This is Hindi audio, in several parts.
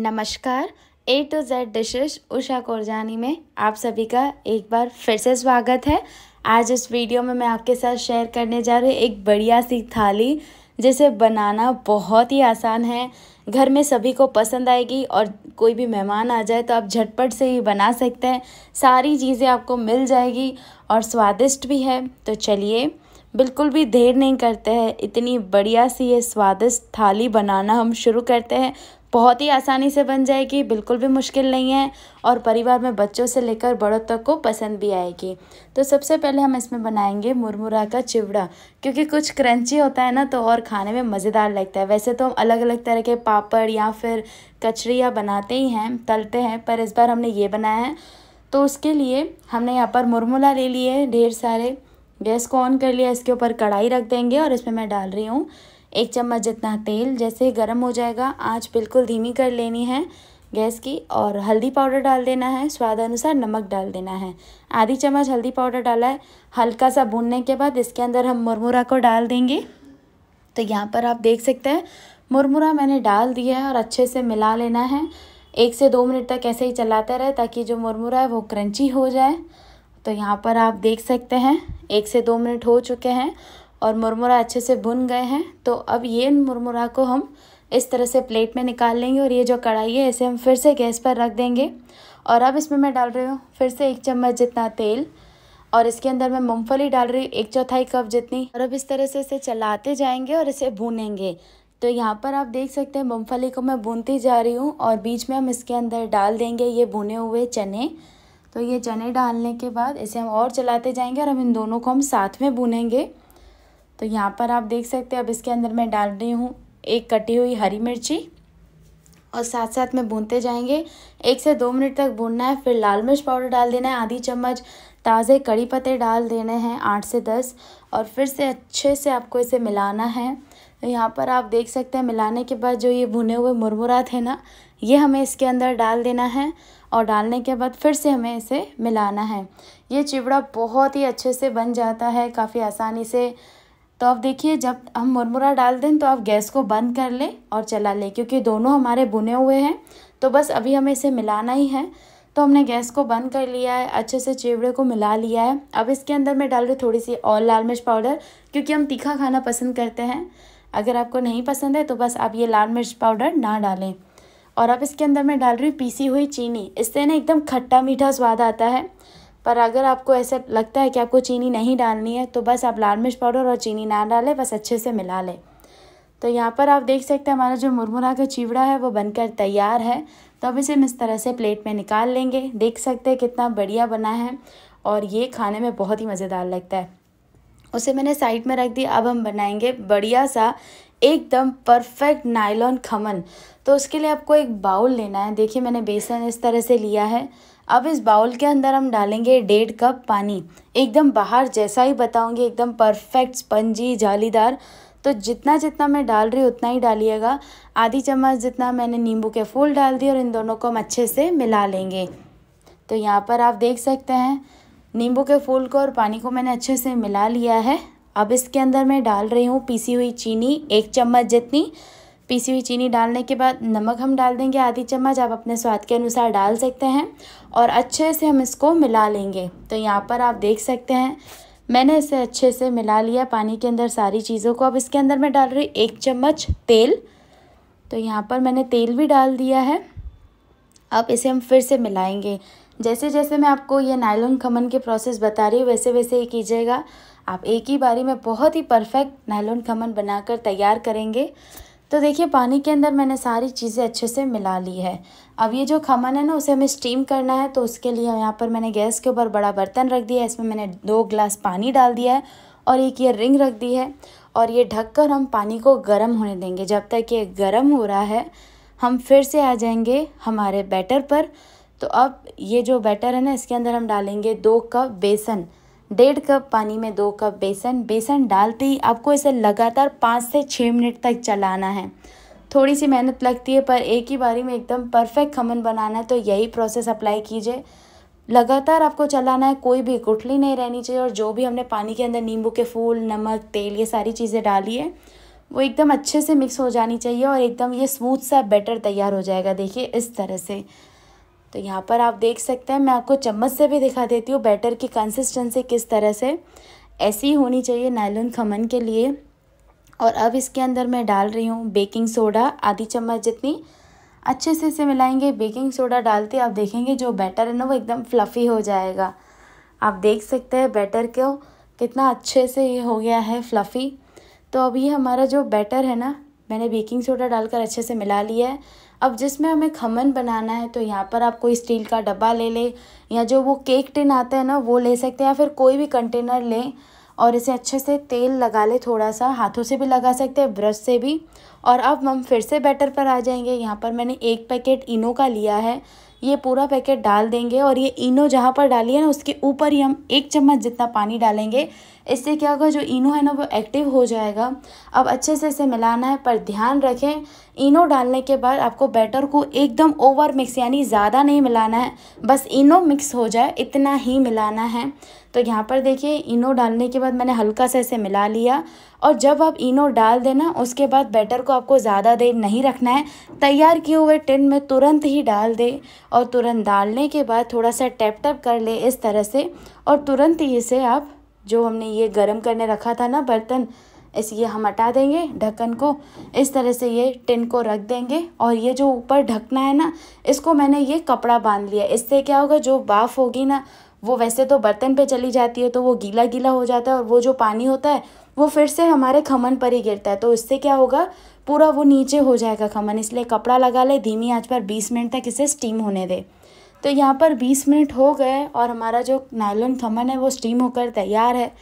नमस्कार A to Z dishes Usha Korjani में आप सभी का एक बार फिर से स्वागत है आज इस वीडियो में मैं आपके साथ शेयर करने जा रही हूँ एक बढ़िया सी थाली जिसे बनाना बहुत ही आसान है घर में सभी को पसंद आएगी और कोई भी मेहमान आ जाए तो आप झटपट से ही बना सकते हैं सारी चीज़ें आपको मिल जाएगी और स्वादिष्ट भी है तो चलिए बिल्कुल भी देर नहीं करते हैं इतनी बढ़िया सी ये स्वादिष्ट थाली बनाना हम शुरू करते हैं बहुत ही आसानी से बन जाएगी बिल्कुल भी मुश्किल नहीं है और परिवार में बच्चों से लेकर बड़ों तक को पसंद भी आएगी तो सबसे पहले हम इसमें बनाएंगे मुरमुरा का चिवड़ा क्योंकि कुछ क्रंची होता है ना तो और खाने में मज़ेदार लगता है वैसे तो हम अलग अलग तरह के पापड़ या फिर कचरिया बनाते ही हैं तलते हैं पर इस बार हमने ये बनाया है तो उसके लिए हमने यहाँ पर मुरमुला ले लिए ढेर सारे गैस को ऑन कर लिया इसके ऊपर कढ़ाई रख देंगे और इसमें मैं डाल रही हूँ एक चम्मच जितना तेल जैसे ही गर्म हो जाएगा आँच बिल्कुल धीमी कर लेनी है गैस की और हल्दी पाउडर डाल देना है स्वाद अनुसार नमक डाल देना है आधी चम्मच हल्दी पाउडर डाला है हल्का सा भूनने के बाद इसके अंदर हम मुरमुरा को डाल देंगे तो यहाँ पर आप देख सकते हैं मुरमुरा मैंने डाल दिया है और अच्छे से मिला लेना है एक से दो मिनट तक ऐसे ही चलाते रहे ताकि जो मुरमुरा है वो क्रंची हो जाए तो यहाँ पर आप देख सकते हैं एक से दो मिनट हो चुके हैं और मुरमुरा अच्छे से भुन गए हैं तो अब ये मुरमुरा को हम इस तरह से प्लेट में निकाल लेंगे और ये जो कढ़ाई है इसे हम फिर से गैस पर रख देंगे और अब इसमें मैं डाल रही हूँ फिर से एक चम्मच जितना तेल और इसके अंदर मैं मूंगफली डाल रही हूँ एक चौथाई कप जितनी और अब इस तरह से इसे चलाते जाएंगे और इसे भूनेंगे तो यहाँ पर आप देख सकते हैं मूंगफली को मैं भूनती जा रही हूँ और बीच में हम इसके अंदर डाल देंगे ये भुने हुए चने तो ये चने डालने के बाद इसे हम और चलाते जाएंगे और हम इन दोनों को हम साथ में भूनेंगे तो यहाँ पर आप देख सकते हैं अब इसके अंदर मैं डाल रही हूँ एक कटी हुई हरी मिर्ची और साथ साथ में भूनते जाएंगे एक से दो मिनट तक भूनना है फिर लाल मिर्च पाउडर डाल देना है आधी चम्मच ताज़े कड़ी पत्ते डाल देने हैं आठ से दस और फिर से अच्छे से आपको इसे मिलाना है तो यहाँ पर आप देख सकते हैं मिलाने के बाद जो ये भुने हुए मुरमुरा थे ना ये हमें इसके अंदर डाल देना है और डालने के बाद फिर से हमें इसे मिलाना है ये चिवड़ा बहुत ही अच्छे से बन जाता है काफ़ी आसानी से तो अब देखिए जब हम मुरमुरा डाल दें तो आप गैस को बंद कर लें और चला लें क्योंकि दोनों हमारे बुने हुए हैं तो बस अभी हमें इसे मिलाना ही है तो हमने गैस को बंद कर लिया है अच्छे से चिवड़े को मिला लिया है अब इसके अंदर मैं डाल रही थोड़ी सी और लाल मिर्च पाउडर क्योंकि हम तीखा खाना पसंद करते हैं अगर आपको नहीं पसंद है तो बस आप ये लाल मिर्च पाउडर ना डालें और अब इसके अंदर मैं डाल रही हूँ पीसी हुई चीनी इससे ना एकदम खट्टा मीठा स्वाद आता है पर अगर आपको ऐसा लगता है कि आपको चीनी नहीं डालनी है तो बस आप लाल मिर्च पाउडर और चीनी ना डालें बस अच्छे से मिला लें तो यहाँ पर आप देख सकते हैं हमारा जो मुरमुरा का चिवड़ा है वो बनकर तैयार है तो अब इसे हम इस तरह से प्लेट में निकाल लेंगे देख सकते हैं कितना बढ़िया बना है और ये खाने में बहुत ही मज़ेदार लगता है उसे मैंने साइड में रख दिया अब हम बनाएंगे बढ़िया सा एकदम परफेक्ट नायलॉन खमन तो उसके लिए आपको एक बाउल लेना है देखिए मैंने बेसन इस तरह से लिया है अब इस बाउल के अंदर हम डालेंगे डेढ़ कप पानी एकदम बाहर जैसा ही बताऊंगी एकदम परफेक्ट स्पंजी जालीदार तो जितना जितना मैं डाल रही हूँ उतना ही डालिएगा आधी चम्मच जितना मैंने नींबू के फूल डाल दिए और इन दोनों को हम अच्छे से मिला लेंगे तो यहाँ पर आप देख सकते हैं नींबू के फूल को और पानी को मैंने अच्छे से मिला लिया है अब इसके अंदर मैं डाल रही हूँ पीसी हुई चीनी एक चम्मच जितनी पीसी हुई चीनी डालने के बाद नमक हम डाल देंगे आधी चम्मच आप अपने स्वाद के अनुसार डाल सकते हैं और अच्छे से हम इसको मिला लेंगे तो यहाँ पर आप देख सकते हैं मैंने इसे अच्छे से मिला लिया पानी के अंदर सारी चीज़ों को अब इसके अंदर मैं डाल रही एक चम्मच तेल तो यहाँ पर मैंने तेल भी डाल दिया है अब इसे हम फिर से मिलाएंगे जैसे जैसे मैं आपको ये नायलॉन खमन के प्रोसेस बता रही हूँ वैसे वैसे ही कीजिएगा आप एक ही बारी में बहुत ही परफेक्ट नायलॉन खमन बनाकर तैयार करेंगे तो देखिए पानी के अंदर मैंने सारी चीज़ें अच्छे से मिला ली है अब ये जो खमन है ना उसे हमें स्टीम करना है तो उसके लिए यहाँ पर मैंने गैस के ऊपर बड़ा बर्तन रख दिया है इसमें मैंने दो ग्लास पानी डाल दिया है और एक ये रिंग रख दी है और ये ढककर हम पानी को गर्म होने देंगे जब तक ये गर्म हो रहा है हम फिर से आ जाएंगे हमारे बैटर पर तो अब ये जो बैटर है ना इसके अंदर हम डालेंगे दो कप बेसन डेढ़ कप पानी में दो कप बेसन बेसन डालते ही आपको इसे लगातार पाँच से छः मिनट तक चलाना है थोड़ी सी मेहनत लगती है पर एक ही बारी में एकदम परफेक्ट खमन बनाना है तो यही प्रोसेस अप्लाई कीजिए लगातार आपको चलाना है कोई भी गुठली नहीं रहनी चाहिए और जो भी हमने पानी के अंदर नींबू के फूल नमक तेल ये सारी चीज़ें डाली है वो एकदम अच्छे से मिक्स हो जानी चाहिए और एकदम ये स्मूथ सा बैटर तैयार हो जाएगा देखिए इस तरह से तो यहाँ पर आप देख सकते हैं मैं आपको चम्मच से भी दिखा देती हूँ बैटर की कंसिस्टेंसी किस तरह से ऐसी होनी चाहिए नायलॉन खमन के लिए और अब इसके अंदर मैं डाल रही हूँ बेकिंग सोडा आधी चम्मच जितनी अच्छे से इसे मिलाएंगे बेकिंग सोडा डालते आप देखेंगे जो बैटर है ना वो एकदम फ्लफ़ी हो जाएगा आप देख सकते हैं बैटर को कितना अच्छे से ये हो गया है फ्लफ़ी तो अब ये हमारा जो बैटर है ना मैंने बेकिंग सोडा डालकर अच्छे से मिला लिया है अब जिसमें हमें खमन बनाना है तो यहाँ पर आप कोई स्टील का डब्बा ले लें या जो वो केक टिन आते हैं ना वो ले सकते हैं या फिर कोई भी कंटेनर लें और इसे अच्छे से तेल लगा ले थोड़ा सा हाथों से भी लगा सकते हैं ब्रश से भी और अब हम फिर से बैटर पर आ जाएंगे यहाँ पर मैंने एक पैकेट इनो का लिया है ये पूरा पैकेट डाल देंगे और ये इनो जहाँ पर डाली है ना उसके ऊपर ही हम एक चम्मच जितना पानी डालेंगे इससे क्या होगा जो इनो है ना वो एक्टिव हो जाएगा अब अच्छे से इसे मिलाना है पर ध्यान रखें इनो डालने के बाद आपको बैटर को एकदम ओवर मिक्स यानी ज़्यादा नहीं मिलाना है बस इनो मिक्स हो जाए इतना ही मिलाना है तो यहाँ पर देखिए इनो डालने के बाद मैंने हल्का सा इसे मिला लिया और जब आप इनो डाल देना उसके बाद बैटर को आपको ज़्यादा देर नहीं रखना है तैयार किए हुए टिन में तुरंत ही डाल दे और तुरंत डालने के बाद थोड़ा सा टैप टैप कर ले इस तरह से और तुरंत ही इसे आप जो हमने ये गर्म करने रखा था ना बर्तन इस ये हम हटा देंगे ढक्कन को इस तरह से ये टिन को रख देंगे और ये जो ऊपर ढकना है ना इसको मैंने ये कपड़ा बांध लिया इससे क्या होगा जो बाफ होगी ना वो वैसे तो बर्तन पे चली जाती है तो वो गीला गीला हो जाता है और वो जो पानी होता है वो फिर से हमारे खमन पर ही गिरता है तो इससे क्या होगा पूरा वो नीचे हो जाएगा खमन इसलिए कपड़ा लगा ले धीमी आँच पर बीस मिनट तक इसे स्टीम होने दे तो यहाँ पर बीस मिनट हो गए और हमारा जो नायलन खमन है वो स्टीम होकर तैयार है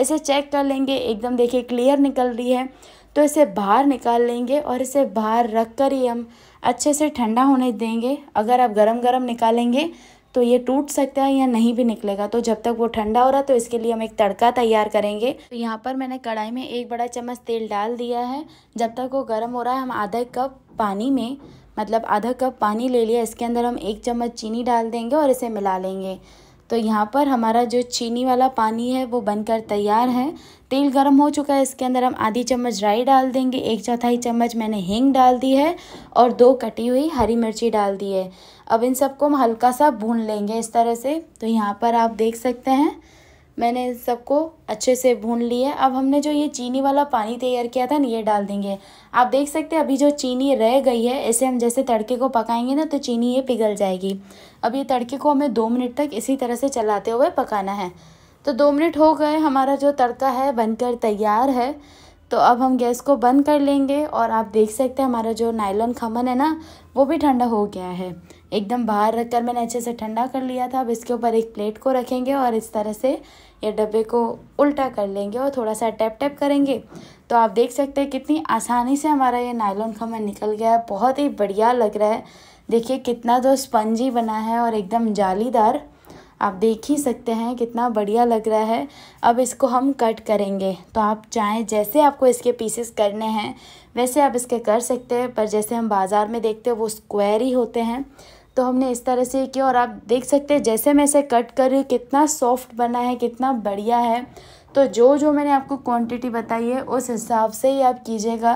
इसे चेक कर लेंगे एकदम देखिए क्लियर निकल रही है तो इसे बाहर निकाल लेंगे और इसे बाहर रख कर ही हम अच्छे से ठंडा होने देंगे अगर आप गरम गरम निकालेंगे तो ये टूट सकता है या नहीं भी निकलेगा तो जब तक वो ठंडा हो रहा तो इसके लिए हम एक तड़का तैयार करेंगे तो यहाँ पर मैंने कढ़ाई में एक बड़ा चम्मच तेल डाल दिया है जब तक वो गर्म हो रहा है हम आधा कप पानी में मतलब आधा कप पानी ले लिया इसके अंदर हम एक चम्मच चीनी डाल देंगे और इसे मिला लेंगे तो यहाँ पर हमारा जो चीनी वाला पानी है वो बनकर तैयार है तेल गर्म हो चुका है इसके अंदर हम आधी चम्मच राई डाल देंगे एक चौथाई चम्मच मैंने हींग डाल दी है और दो कटी हुई हरी मिर्ची डाल दी है अब इन सबको हम हल्का सा भून लेंगे इस तरह से तो यहाँ पर आप देख सकते हैं मैंने सबको अच्छे से भून लिया अब हमने जो ये चीनी वाला पानी तैयार किया था ना ये डाल देंगे आप देख सकते हैं अभी जो चीनी रह गई है ऐसे हम जैसे तड़के को पकाएंगे ना तो चीनी ये पिघल जाएगी अब ये तड़के को हमें दो मिनट तक इसी तरह से चलाते हुए पकाना है तो दो मिनट हो गए हमारा जो तड़का है बनकर तैयार है तो अब हम गैस को बंद कर लेंगे और आप देख सकते हैं हमारा जो नायलॉन खमन है ना वो भी ठंडा हो गया है एकदम बाहर रखकर मैंने अच्छे से ठंडा कर लिया था अब इसके ऊपर एक प्लेट को रखेंगे और इस तरह से ये डब्बे को उल्टा कर लेंगे और थोड़ा सा टैप टैप करेंगे तो आप देख सकते हैं कितनी आसानी से हमारा ये नायलॉन खमन निकल गया है बहुत ही बढ़िया लग रहा है देखिए कितना तो स्पंजी बना है और एकदम जालीदार आप देख ही सकते हैं कितना बढ़िया लग रहा है अब इसको हम कट करेंगे तो आप चाहें जैसे आपको इसके पीसेस करने हैं वैसे आप इसके कर सकते हैं पर जैसे हम बाज़ार में देखते हैं वो स्क्वायर ही होते हैं तो हमने इस तरह से किया और आप देख सकते हैं जैसे मैं इसे कट कर रही हूँ कितना सॉफ्ट बना है कितना बढ़िया है तो जो जो मैंने आपको क्वांटिटी बताई है उस हिसाब से ही आप कीजिएगा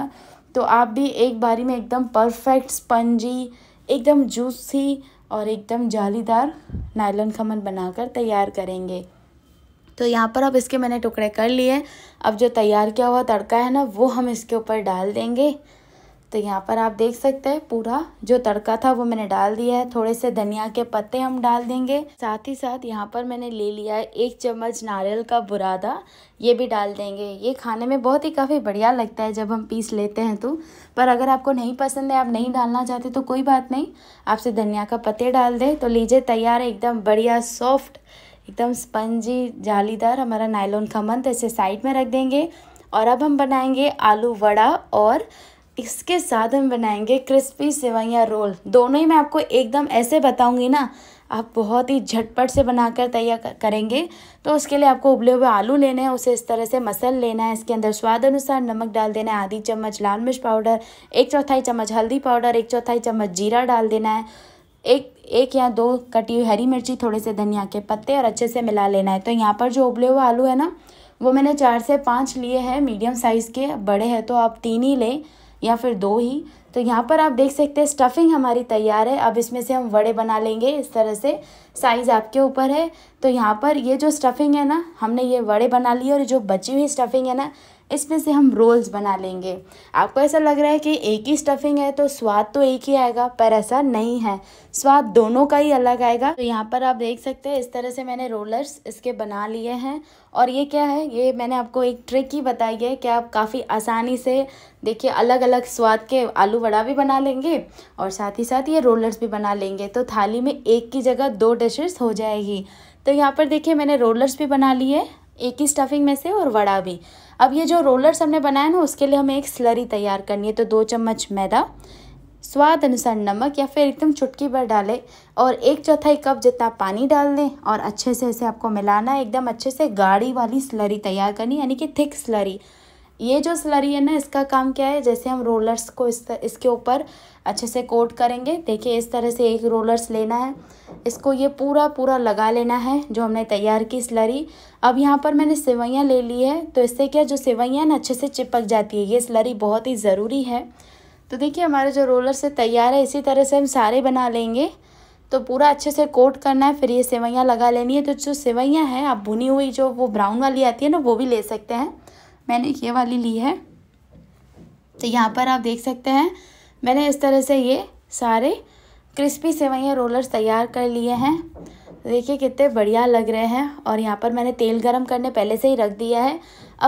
तो आप भी एक बारी में एकदम परफेक्ट स्पंजी एकदम जूसी और एकदम जालीदार नायलन खमन बनाकर तैयार करेंगे तो यहाँ पर अब इसके मैंने टुकड़े कर लिए अब जो तैयार किया हुआ तड़का है ना वो हम इसके ऊपर डाल देंगे तो यहाँ पर आप देख सकते हैं पूरा जो तड़का था वो मैंने डाल दिया है थोड़े से धनिया के पत्ते हम डाल देंगे साथ ही साथ यहाँ पर मैंने ले लिया है एक चम्मच नारियल का बुरादा ये भी डाल देंगे ये खाने में बहुत ही काफ़ी बढ़िया लगता है जब हम पीस लेते हैं तो पर अगर आपको नहीं पसंद है आप नहीं डालना चाहते तो कोई बात नहीं आपसे धनिया का पत्ते डाल दें तो लीजिए तैयार है एकदम बढ़िया सॉफ्ट एकदम स्पंजी जालीदार हमारा नायलोन खमन तो इसे साइड में रख देंगे और अब हम बनाएंगे आलू वड़ा और इसके साथ हम बनाएंगे क्रिस्पी सेवैया रोल दोनों ही मैं आपको एकदम ऐसे बताऊंगी ना आप बहुत ही झटपट से बनाकर तैयार करेंगे तो उसके लिए आपको उबले हुए आलू लेने हैं उसे इस तरह से मसल लेना है इसके अंदर स्वाद अनुसार नमक डाल देना है आधी चम्मच लाल मिर्च पाउडर एक चौथाई चम्मच हल्दी पाउडर एक चौथाई चम्मच जीरा डाल देना है एक एक या दो कटी हुई हरी मिर्ची थोड़े से धनिया के पत्ते और अच्छे से मिला लेना है तो यहाँ पर जो उबले हुए आलू है ना वो मैंने चार से पाँच लिए हैं मीडियम साइज़ के बड़े हैं तो आप तीन ही लें या फिर दो ही तो यहाँ पर आप देख सकते हैं स्टफिंग हमारी तैयार है अब इसमें से हम वड़े बना लेंगे इस तरह से साइज़ आपके ऊपर है तो यहाँ पर ये जो स्टफिंग है ना हमने ये वड़े बना लिए और जो बची हुई स्टफिंग है ना इसमें से हम रोल्स बना लेंगे आपको ऐसा लग रहा है कि एक ही स्टफिंग है तो स्वाद तो एक ही आएगा पर ऐसा नहीं है स्वाद दोनों का ही अलग आएगा तो यहाँ पर आप देख सकते हैं इस तरह से मैंने रोलर्स इसके बना लिए हैं और ये क्या है ये मैंने आपको एक ट्रिक ही बताई है कि आप काफ़ी आसानी से देखिए अलग अलग स्वाद के आलू वड़ा भी बना लेंगे और साथ ही साथ ये रोलर्स भी बना लेंगे तो थाली में एक की जगह दो डिशेस हो जाएगी तो यहाँ पर देखिए मैंने रोलर्स भी बना लिए एक ही स्टफिंग में से और वड़ा भी अब ये जो रोलर्स हमने बनाया ना उसके लिए हमें एक स्लरी तैयार करनी है तो दो चम्मच मैदा स्वाद अनुसार नमक या फिर एकदम चुटकी भर डालें और एक चौथाई कप जितना पानी डाल दें और अच्छे से इसे आपको मिलाना है एकदम अच्छे से गाढ़ी वाली स्लरी तैयार करनी यानी कि थिक स्लरी ये जो स्लरी है ना इसका काम क्या है जैसे हम रोलर्स को इस तर, इसके ऊपर अच्छे से कोट करेंगे देखिए इस तरह से एक रोलर्स लेना है इसको ये पूरा पूरा लगा लेना है जो हमने तैयार की स्लरी अब यहाँ पर मैंने सेवैयाँ ले ली है तो इससे क्या जो सेवैयाँ ना अच्छे से चिपक जाती है ये स्लरी बहुत ही ज़रूरी है तो देखिए हमारे जो रोलर से तैयार है इसी तरह से हम सारे बना लेंगे तो पूरा अच्छे से कोट करना है फिर ये सेवैयाँ लगा लेनी है तो जो सेवैयाँ हैं आप भुनी हुई जो वो ब्राउन वाली आती है ना वो भी ले सकते हैं मैंने ये वाली ली है तो यहाँ पर आप देख सकते हैं मैंने इस तरह से ये सारे क्रिस्पी सेवैया रोलर्स तैयार कर लिए हैं देखिए कितने बढ़िया लग रहे हैं और यहाँ पर मैंने तेल गरम करने पहले से ही रख दिया है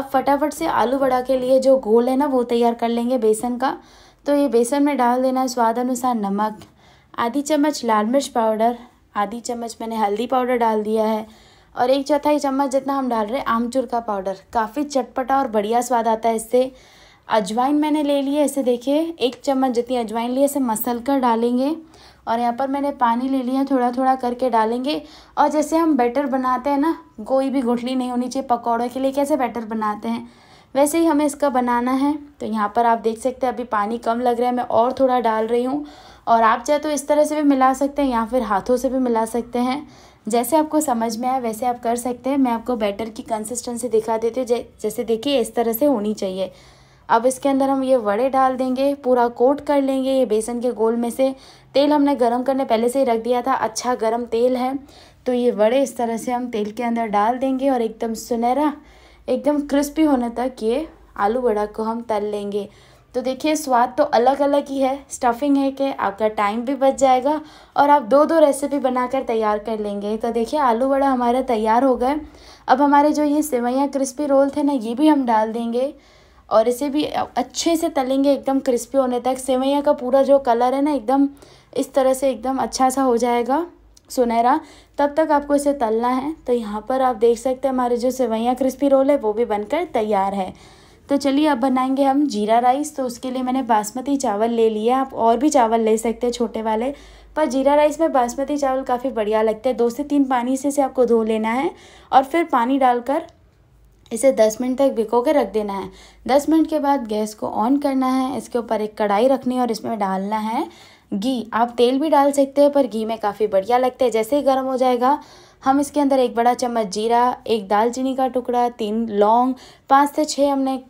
अब फटाफट से आलू बड़ा के लिए जो गोल है ना वो तैयार कर लेंगे बेसन का तो ये बेसन में डाल देना है स्वाद अनुसार नमक आधी चम्मच लाल मिर्च पाउडर आधी चम्मच मैंने हल्दी पाउडर डाल दिया है और एक चौथाई चम्मच जितना हम डाल रहे हैं आमचूर का पाउडर काफ़ी चटपटा और बढ़िया स्वाद आता है इससे अजवाइन मैंने ले लिया इसे देखिए एक चम्मच जितनी अजवाइन ली इसे मसल कर डालेंगे और यहाँ पर मैंने पानी ले लिया थोड़ा थोड़ा करके डालेंगे और जैसे हम बैटर बनाते हैं ना कोई भी गुठली नहीं होनी चाहिए पकौड़ों के लिए कैसे बैटर बनाते हैं वैसे ही हमें इसका बनाना है तो यहाँ पर आप देख सकते हैं अभी पानी कम लग रहा है मैं और थोड़ा डाल रही हूँ और आप चाहे तो इस तरह से भी मिला सकते हैं या फिर हाथों से भी मिला सकते हैं जैसे आपको समझ में आए वैसे आप कर सकते हैं मैं आपको बैटर की कंसिस्टेंसी दिखा देती हूँ जै, जैसे देखिए इस तरह से होनी चाहिए अब इसके अंदर हम ये वड़े डाल देंगे पूरा कोट कर लेंगे ये बेसन के गोल में से तेल हमने गरम करने पहले से ही रख दिया था अच्छा गरम तेल है तो ये वड़े इस तरह से हम तेल के अंदर डाल देंगे और एकदम सुनहरा एकदम क्रिस्पी होने तक ये आलू वड़ा को हम तल लेंगे तो देखिए स्वाद तो अलग अलग ही है स्टफिंग है कि आपका टाइम भी बच जाएगा और आप दो दो रेसिपी बनाकर तैयार कर लेंगे तो देखिए आलू वड़ा हमारा तैयार हो गए अब हमारे जो ये सेवैयाँ क्रिस्पी रोल थे ना ये भी हम डाल देंगे और इसे भी अच्छे से तलेंगे एकदम क्रिस्पी होने तक सेवैया का पूरा जो कलर है ना एकदम इस तरह से एकदम अच्छा सा हो जाएगा सुनहरा तब तक आपको इसे तलना है तो यहाँ पर आप देख सकते हैं हमारे जो सेवैयाँ क्रिस्पी रोल है वो भी बनकर तैयार है तो चलिए अब बनाएंगे हम जीरा राइस तो उसके लिए मैंने बासमती चावल ले लिया आप और भी चावल ले सकते हैं छोटे वाले पर जीरा राइस में बासमती चावल काफ़ी बढ़िया लगते हैं दो से तीन पानी से इसे आपको धो लेना है और फिर पानी डालकर इसे दस मिनट तक भिगो के रख देना है दस मिनट के बाद गैस को ऑन करना है इसके ऊपर एक कढ़ाई रखनी है और इसमें डालना है घी आप तेल भी डाल सकते हैं पर घी में काफ़ी बढ़िया लगता है जैसे ही गर्म हो जाएगा हम इसके अंदर एक बड़ा चम्मच जीरा एक दालचीनी का टुकड़ा तीन लौंग पाँच से छः हमने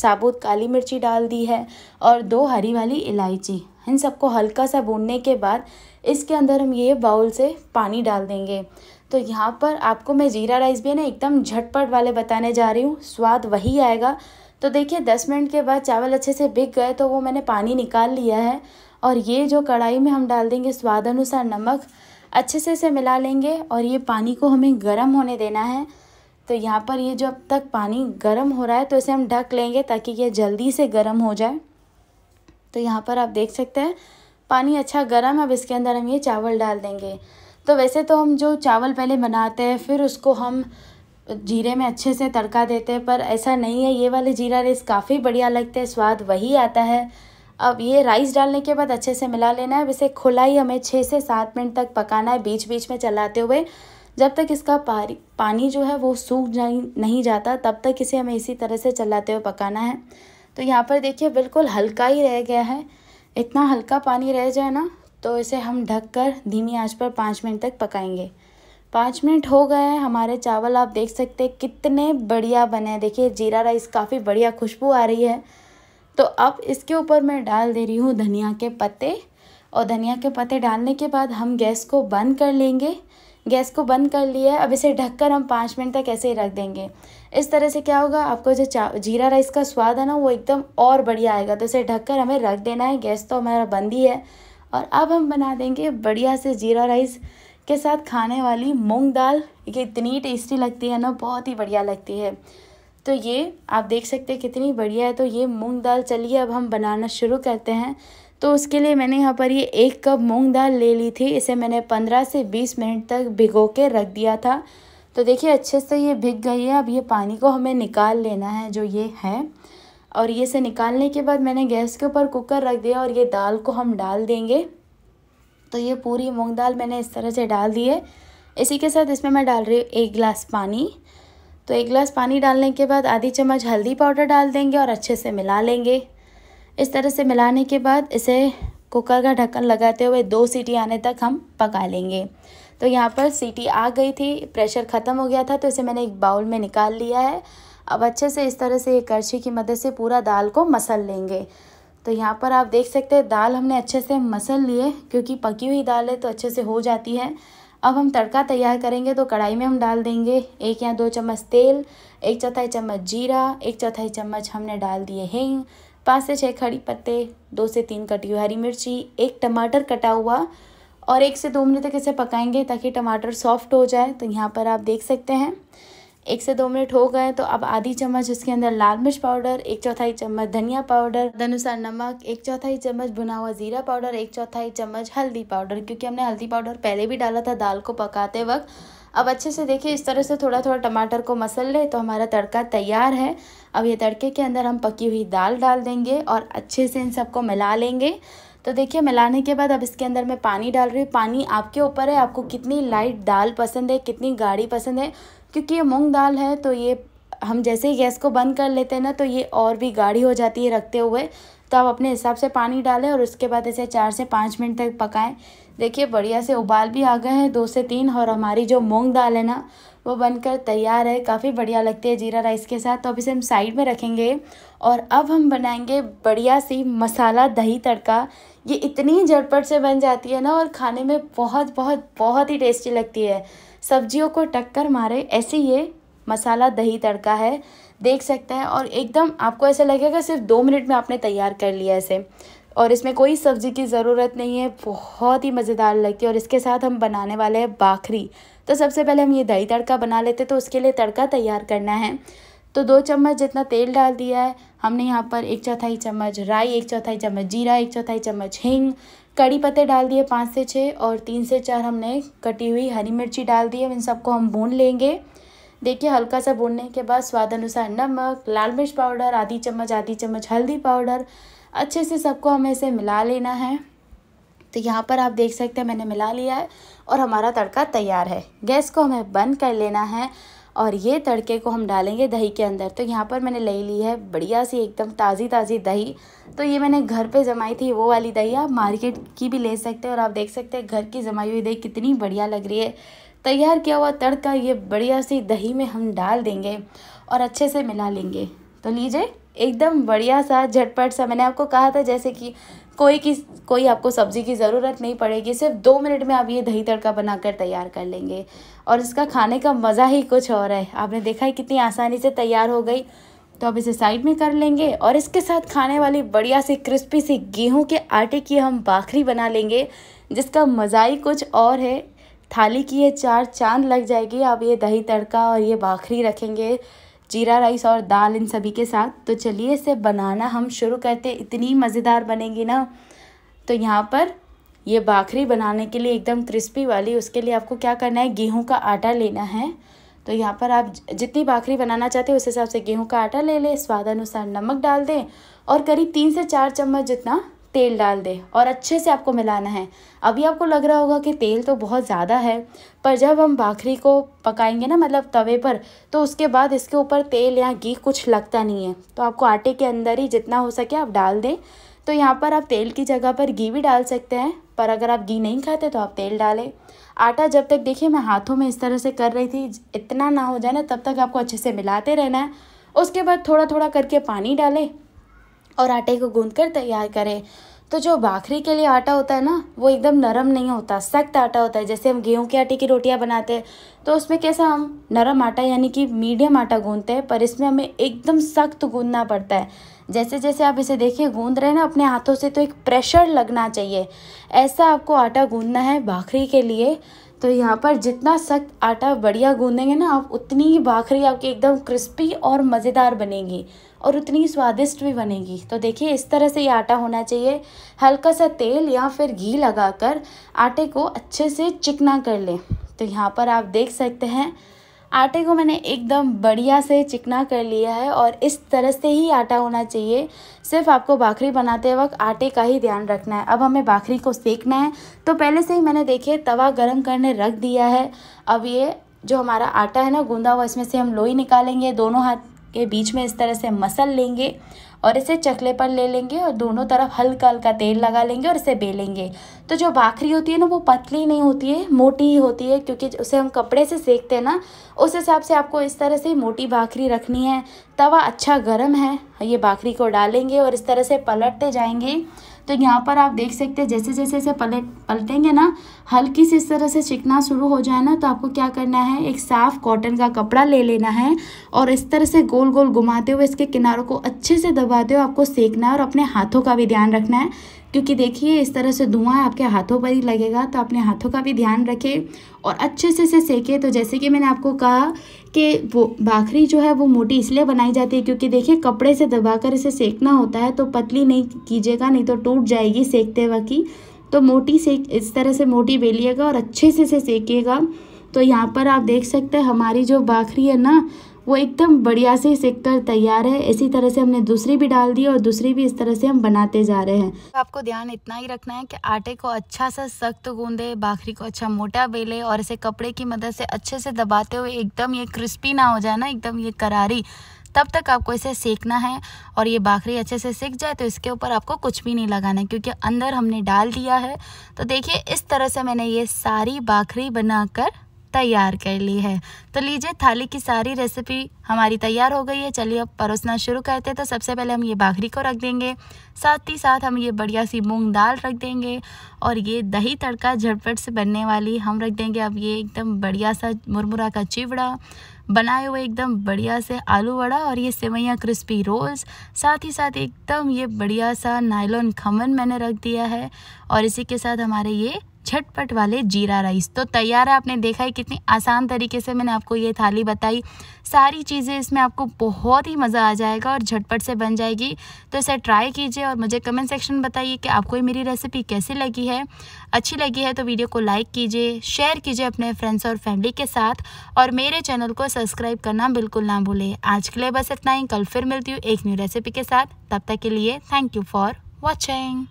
साबुत काली मिर्ची डाल दी है और दो हरी वाली इलायची इन सबको हल्का सा भूनने के बाद इसके अंदर हम ये बाउल से पानी डाल देंगे तो यहाँ पर आपको मैं जीरा राइस भी है ना एकदम झटपट वाले बताने जा रही हूँ स्वाद वही आएगा तो देखिए दस मिनट के बाद चावल अच्छे से बिक गए तो वो मैंने पानी निकाल लिया है और ये जो कढ़ाई में हम डाल देंगे स्वाद अनुसार नमक अच्छे से इसे मिला लेंगे और ये पानी को हमें गर्म होने देना है तो यहाँ पर ये जब तक पानी गर्म हो रहा है तो इसे हम ढक लेंगे ताकि ये जल्दी से गर्म हो जाए तो यहाँ पर आप देख सकते हैं पानी अच्छा गर्म है अब इसके अंदर हम ये चावल डाल देंगे तो वैसे तो हम जो चावल पहले बनाते हैं फिर उसको हम जीरे में अच्छे से तड़का देते हैं पर ऐसा नहीं है ये वाले जीरा रेस काफ़ी बढ़िया लगते हैं स्वाद वही आता है अब ये राइस डालने के बाद अच्छे से मिला लेना है अब इसे खुला ही हमें छः से सात मिनट तक पकाना है बीच बीच में चलाते हुए जब तक इसका पारी पानी जो है वो सूख नहीं नहीं जाता तब तक इसे हमें इसी तरह से चलाते हुए पकाना है तो यहाँ पर देखिए बिल्कुल हल्का ही रह गया है इतना हल्का पानी रह जाए ना तो इसे हम ढक कर धीमी आंच पर पाँच मिनट तक पकाएंगे पाँच मिनट हो गए हैं हमारे चावल आप देख सकते हैं कितने बढ़िया बने हैं देखिए जीरा राइस काफ़ी बढ़िया खुशबू आ रही है तो अब इसके ऊपर मैं डाल दे रही हूँ धनिया के पत्ते और धनिया के पत्ते डालने के बाद हम गैस को बंद कर लेंगे गैस को बंद कर लिया है अब इसे ढककर हम पाँच मिनट तक ऐसे ही रख देंगे इस तरह से क्या होगा आपको जो चा जीरा राइस का स्वाद है ना वो एकदम और बढ़िया आएगा तो इसे ढककर हमें रख देना है गैस तो हमारा बंद ही है और अब हम बना देंगे बढ़िया से जीरा राइस के साथ खाने वाली मूँग दाल ये इतनी टेस्टी लगती है ना बहुत ही बढ़िया लगती है तो ये आप देख सकते हैं कितनी बढ़िया है तो ये मूँग दाल चलिए अब हम बनाना शुरू करते हैं तो उसके लिए मैंने यहाँ पर ये एक कप मूंग दाल ले ली थी इसे मैंने पंद्रह से बीस मिनट तक भिगो के रख दिया था तो देखिए अच्छे से ये भिग गई है अब ये पानी को हमें निकाल लेना है जो ये है और ये से निकालने के बाद मैंने गैस के ऊपर कुकर रख दिया और ये दाल को हम डाल देंगे तो ये पूरी मूँग दाल मैंने इस तरह से डाल दी है इसी के साथ इसमें मैं डाल रही हूँ एक गिलास पानी तो एक गिलास पानी डालने के बाद आधी चम्मच हल्दी पाउडर डाल देंगे और अच्छे से मिला लेंगे इस तरह से मिलाने के बाद इसे कुकर का ढक्कन लगाते हुए दो सीटी आने तक हम पका लेंगे तो यहाँ पर सीटी आ गई थी प्रेशर ख़त्म हो गया था तो इसे मैंने एक बाउल में निकाल लिया है अब अच्छे से इस तरह से करछी की मदद से पूरा दाल को मसल लेंगे तो यहाँ पर आप देख सकते हैं दाल हमने अच्छे से मसल लिए क्योंकि पकी हुई दाल है तो अच्छे से हो जाती है अब हम तड़का तैयार करेंगे तो कढ़ाई में हम डाल देंगे एक या दो चम्मच तेल एक चौथाई चम्मच जीरा एक चौथाई चम्मच हमने डाल दिए हिंग पाँच से छः खड़ी पत्ते दो से तीन कटी हुई हरी मिर्ची एक टमाटर कटा हुआ और एक से दो मिनट तक इसे पकाएंगे ताकि टमाटर सॉफ्ट हो जाए तो यहाँ पर आप देख सकते हैं एक से दो मिनट हो गए तो अब आधी चम्मच इसके अंदर लाल मिर्च पाउडर एक चौथाई चम्मच धनिया पाउडर धनुसार नमक एक चौथाई चम्मच भुना हुआ जीरा पाउडर एक चौथाई चम्मच हल्दी पाउडर क्योंकि हमने हल्दी पाउडर पहले भी डाला था दाल को पकाते वक्त अब अच्छे से देखिए इस तरह से थोड़ा थोड़ा टमाटर को मसल ले तो हमारा तड़का तैयार है अब ये तड़के के अंदर हम पकी हुई दाल डाल देंगे और अच्छे से इन सबको मिला लेंगे तो देखिए मिलाने के बाद अब इसके अंदर मैं पानी डाल रही हूँ पानी आपके ऊपर है आपको कितनी लाइट दाल पसंद है कितनी गाढ़ी पसंद है क्योंकि ये मूँग दाल है तो ये हम जैसे ही गैस को बंद कर लेते हैं ना तो ये और भी गाढ़ी हो जाती है रखते हुए तो आप अपने हिसाब से पानी डालें और उसके बाद इसे चार से पाँच मिनट तक पकाएं देखिए बढ़िया से उबाल भी आ गए हैं दो से तीन और हमारी जो मूंग दाल है ना वो बनकर तैयार है काफ़ी बढ़िया लगती है जीरा राइस के साथ तो अब इसे हम साइड में रखेंगे और अब हम बनाएंगे बढ़िया सी मसाला दही तड़का ये इतनी झटपट से बन जाती है ना और खाने में बहुत बहुत बहुत ही टेस्टी लगती है सब्जियों को टक्कर मारे ऐसे ये मसाला दही तड़का है देख सकते हैं और एकदम आपको ऐसा लगेगा सिर्फ दो मिनट में आपने तैयार कर लिया इसे और इसमें कोई सब्ज़ी की ज़रूरत नहीं है बहुत ही मज़ेदार लगती है और इसके साथ हम बनाने वाले हैं बाखरी तो सबसे पहले हम ये दही तड़का बना लेते तो उसके लिए तड़का तैयार करना है तो दो चम्मच जितना तेल डाल दिया है हमने यहाँ पर एक चौथाई चम्मच राई एक चौथाई चम्मच जीरा एक चौथाई चम्मच हिंग कड़ी पत्ते डाल दिए पाँच से छः और तीन से चार हमने कटी हुई हरी मिर्ची डाल दी है इन सबको हम भून लेंगे देखिए हल्का सा भूनने के बाद स्वाद अनुसार नमक लाल मिर्च पाउडर आधी चम्मच आधी चम्मच हल्दी पाउडर अच्छे से सबको हमें इसे मिला लेना है तो यहाँ पर आप देख सकते हैं मैंने मिला लिया है और हमारा तड़का तैयार है गैस को हमें बंद कर लेना है और ये तड़के को हम डालेंगे दही के अंदर तो यहाँ पर मैंने ले ली है बढ़िया सी एकदम ताज़ी ताज़ी दही तो ये मैंने घर पे जमाई थी वो वाली दही आप मार्केट की भी ले सकते हैं और आप देख सकते हैं घर की जमाई हुई दही कितनी बढ़िया लग रही है तैयार किया हुआ तड़का ये बढ़िया सी दही में हम डाल देंगे और अच्छे से मिला लेंगे तो लीजिए एकदम बढ़िया सा झटपट सा मैंने आपको कहा था जैसे कि कोई की कोई आपको सब्ज़ी की ज़रूरत नहीं पड़ेगी सिर्फ दो मिनट में आप ये दही तड़का बनाकर तैयार कर लेंगे और इसका खाने का मज़ा ही कुछ और है आपने देखा है कितनी आसानी से तैयार हो गई तो आप इसे साइड में कर लेंगे और इसके साथ खाने वाली बढ़िया सी क्रिस्पी सी गेहूं के आटे की हम बाखरी बना लेंगे जिसका मज़ा ही कुछ और है थाली की ये चार चांद लग जाएगी आप ये दही तड़का और ये बाखरी रखेंगे जीरा राइस और दाल इन सभी के साथ तो चलिए इसे बनाना हम शुरू करते इतनी मज़ेदार बनेगी ना तो यहाँ पर ये बाखरी बनाने के लिए एकदम क्रिस्पी वाली उसके लिए आपको क्या करना है गेहूं का आटा लेना है तो यहाँ पर आप जितनी बाखरी बनाना चाहते हैं उस हिसाब से गेहूं का आटा ले लें स्वाद अनुसार नमक डाल दें और करीब तीन से चार चम्मच जितना तेल डाल दें और अच्छे से आपको मिलाना है अभी आपको लग रहा होगा कि तेल तो बहुत ज़्यादा है पर जब हम भाखरी को पकाएंगे ना मतलब तवे पर तो उसके बाद इसके ऊपर तेल या घी कुछ लगता नहीं है तो आपको आटे के अंदर ही जितना हो सके आप डाल दें तो यहाँ पर आप तेल की जगह पर घी भी डाल सकते हैं पर अगर आप घी नहीं खाते तो आप तेल डालें आटा जब तक देखिए मैं हाथों में इस तरह से कर रही थी इतना ना हो जाए ना तब तक आपको अच्छे से मिलाते रहना है उसके बाद थोड़ा थोड़ा करके पानी डालें और आटे को गूंद कर तैयार करें तो जो बाखरी के लिए आटा होता है ना वो एकदम नरम नहीं होता सख्त आटा होता है जैसे हम गेहूं के आटे की रोटियां बनाते हैं तो उसमें कैसा हम नरम आटा यानी कि मीडियम आटा गूंदते हैं पर इसमें हमें एकदम सख्त गूंदना पड़ता है जैसे जैसे आप इसे देखिए गूंद रहे हैं ना अपने हाथों से तो एक प्रेशर लगना चाहिए ऐसा आपको आटा गूंदना है भाखरी के लिए तो यहाँ पर जितना सख्त आटा बढ़िया गूंदेंगे ना आप उतनी ही भाखरी आपकी एकदम क्रिस्पी और मज़ेदार बनेगी और उतनी स्वादिष्ट भी बनेगी तो देखिए इस तरह से ये आटा होना चाहिए हल्का सा तेल या फिर घी लगाकर आटे को अच्छे से चिकना कर लें तो यहाँ पर आप देख सकते हैं आटे को मैंने एकदम बढ़िया से चिकना कर लिया है और इस तरह से ही आटा होना चाहिए सिर्फ आपको बाखरी बनाते वक्त आटे का ही ध्यान रखना है अब हमें बाखरी को सेकना है तो पहले से ही मैंने देखिए तवा गरम करने रख दिया है अब ये जो हमारा आटा है ना गूंदा हुआ इसमें से हम लोई निकालेंगे दोनों हाथ के बीच में इस तरह से मसल लेंगे और इसे चकले पर ले लेंगे और दोनों तरफ हल्का हल्का तेल लगा लेंगे और इसे बेलेंगे तो जो भाखरी होती है ना वो पतली नहीं होती है मोटी ही होती है क्योंकि उसे हम कपड़े से सेकते हैं ना उस हिसाब से आपको इस तरह से मोटी भाखरी रखनी है तवा अच्छा गर्म है ये भाखरी को डालेंगे और इस तरह से पलटते जाएंगे तो यहाँ पर आप देख सकते हैं जैसे जैसे इसे पलट पलटेंगे ना हल्की सी इस तरह से चिकना शुरू हो जाए ना तो आपको क्या करना है एक साफ़ कॉटन का कपड़ा ले लेना है और इस तरह से गोल गोल घुमाते हुए इसके किनारों को अच्छे से दबाते हुए आपको सेकना है और अपने हाथों का भी ध्यान रखना है क्योंकि देखिए इस तरह से धुआं आपके हाथों पर ही लगेगा तो अपने हाथों का भी ध्यान रखें और अच्छे से इसे सेकें तो जैसे कि मैंने आपको कहा कि वो बाखरी जो है वो मोटी इसलिए बनाई जाती है क्योंकि देखिए कपड़े से दबाकर इसे सेकना होता है तो पतली नहीं कीजिएगा नहीं तो टूट जाएगी सेकते वक्त ही तो मोटी सेक इस तरह से मोटी बेलिएगा और अच्छे से इसे सेकेगा तो यहाँ पर आप देख सकते हैं हमारी जो बाखरी है ना वो एकदम बढ़िया से सेक कर तैयार है इसी तरह से हमने दूसरी भी डाल दी और दूसरी भी इस तरह से हम बनाते जा रहे हैं तो आपको ध्यान इतना ही रखना है कि आटे को अच्छा सा सख्त गूंदे बाखरी को अच्छा मोटा बेले और इसे कपड़े की मदद से अच्छे से दबाते हुए एकदम ये क्रिस्पी ना हो जाए ना एकदम ये करारी तब तक आपको इसे सेकना है और ये बाखरी अच्छे से सेक जाए तो इसके ऊपर आपको कुछ भी नहीं लगाना है क्योंकि अंदर हमने डाल दिया है तो देखिए इस तरह से मैंने ये सारी बाखरी बनाकर तैयार कर ली है तो लीजिए थाली की सारी रेसिपी हमारी तैयार हो गई है चलिए अब परोसना शुरू करते हैं तो सबसे पहले हम ये बाखरी को रख देंगे साथ ही साथ हम ये बढ़िया सी मूंग दाल रख देंगे और ये दही तड़का झटपट से बनने वाली हम रख देंगे अब ये एकदम बढ़िया सा मुरमुरा का चिवड़ा बनाए हुए एकदम बढ़िया से आलू वड़ा और ये सेवैयाँ क्रिस्पी रोल्स साथ ही साथ एकदम ये बढ़िया सा नायलॉन खमन मैंने रख दिया है और इसी के साथ हमारे ये झटपट वाले जीरा राइस तो तैयार है आपने देखा है कितनी आसान तरीके से मैंने आपको ये थाली बताई सारी चीज़ें इसमें आपको बहुत ही मज़ा आ जाएगा और झटपट से बन जाएगी तो इसे ट्राई कीजिए और मुझे कमेंट सेक्शन में बताइए कि आपको मेरी रेसिपी कैसी लगी है अच्छी लगी है तो वीडियो को लाइक कीजिए शेयर कीजिए अपने फ्रेंड्स और फैमिली के साथ और मेरे चैनल को सब्सक्राइब करना बिल्कुल ना भूलें आज के लिए बस इतना ही कल फिर मिलती हूँ एक न्यू रेसिपी के साथ तब तक के लिए थैंक यू फॉर वॉचिंग